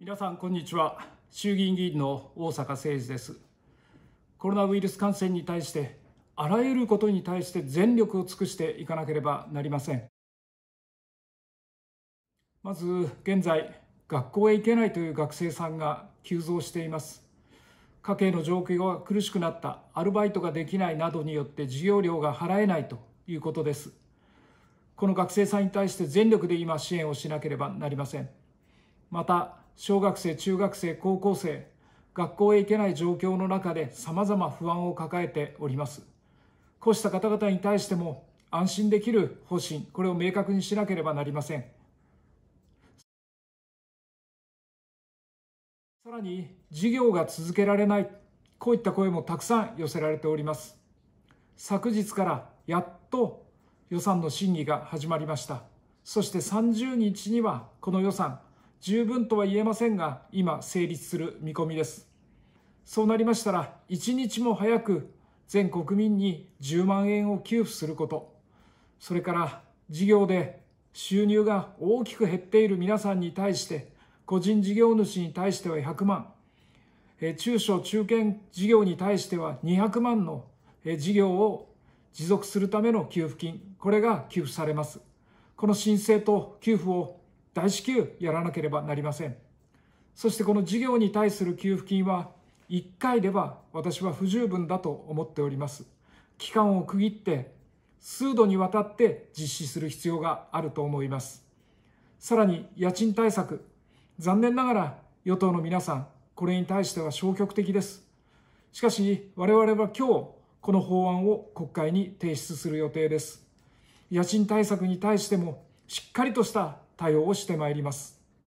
皆さんこんにちは衆議院議員の大坂誠二ですコロナウイルス感染に対してあらゆることに対して全力を尽くしていかなければなりませんまず現在学校へ行けないという学生さんが急増しています家計の状況が苦しくなったアルバイトができないなどによって授業料が払えないということですこの学生さんに対して全力で今支援をしなければなりませんまた小学生、中学生、高校生、学校へ行けない状況の中で様々不安を抱えております。こうした方々に対しても安心できる方針、これを明確にしなければなりません。さらに、事業が続けられない、こういった声もたくさん寄せられております。昨日からやっと予算の審議が始まりました。そして30日にはこの予算、十分とは言えませんが、今成立する見込みです。そうなりましたら、一日も早く全国民に10万円を給付すること、それから事業で収入が大きく減っている皆さんに対して、個人事業主に対しては100万、中小中堅事業に対しては200万の事業を持続するための給付金、これが給付されます。この申請と給付を大至急やらなければなりませんそしてこの事業に対する給付金は1回では私は不十分だと思っております期間を区切って数度にわたって実施する必要があると思いますさらに家賃対策残念ながら与党の皆さんこれに対しては消極的ですしかし我々は今日この法案を国会に提出する予定です家賃対策に対してもしっかりとした対応をしてまいります